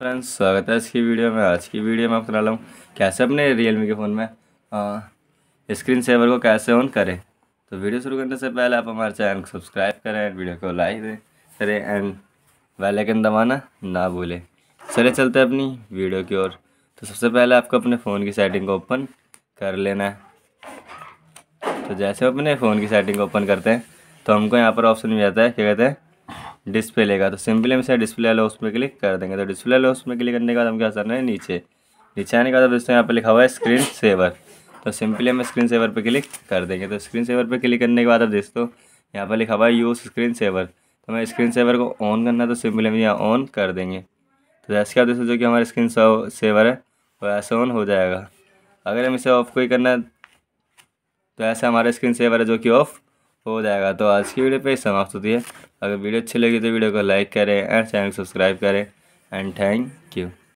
friends स्वागत है आज की वीडियो में आज की वीडियो में आपको बता रहा हूँ कैसे अपने रियलमी के फ़ोन में आ, स्क्रीन सेवर को कैसे ऑन करें तो वीडियो शुरू करने से पहले आप हमारे चैनल को सब्सक्राइब करें वीडियो को लाइक दें करें एंड वेलाइकन दबाना ना भूलें चले चलते अपनी वीडियो की ओर तो सबसे पहले आपको अपने फ़ोन की सेटिंग को ओपन कर लेना है तो जैसे अपने फ़ोन की सेटिंग को ओपन करते हैं तो हमको यहाँ पर ऑप्शन मिल जाता है क्या कहते हैं डिस्प्ले लेगा तो सिंपली हम इसे डिस्प्ले वाला उस पर क्लिक कर देंगे तो डिस्प्ले वाला उस पर क्लिक करने के बाद हम क्या करना है नीचे नीचे आने के बाद दोस्तों यहाँ पर लिखा हुआ है स्क्रीन सेवर तो सिंपली हम स्क्रीन सेवर पर क्लिक कर देंगे तो स्क्रीन सेवर पर क्लिक करने के बाद अब दोस्तों यहाँ पर लिखा हुआ है यूज़ स्क्रीन सेवर तो हमें स्क्रीन सेवर को ऑन करना है तो सिंपली हम यहाँ ऑन कर देंगे तो जैसे क्या दोस्तों जो कि हमारा स्क्रीन सेवर है वो ऐसे ऑन हो जाएगा अगर हम इसे ऑफ़ कोई करना है तो ऐसे हमारा स्क्रीन सेवर है जो कि ऑफ़ हो जाएगा तो आज की वीडियो पे समाप्त होती है अगर वीडियो अच्छी लगी तो वीडियो को लाइक करें एंड चैनल को सब्सक्राइब करें एंड थैंक यू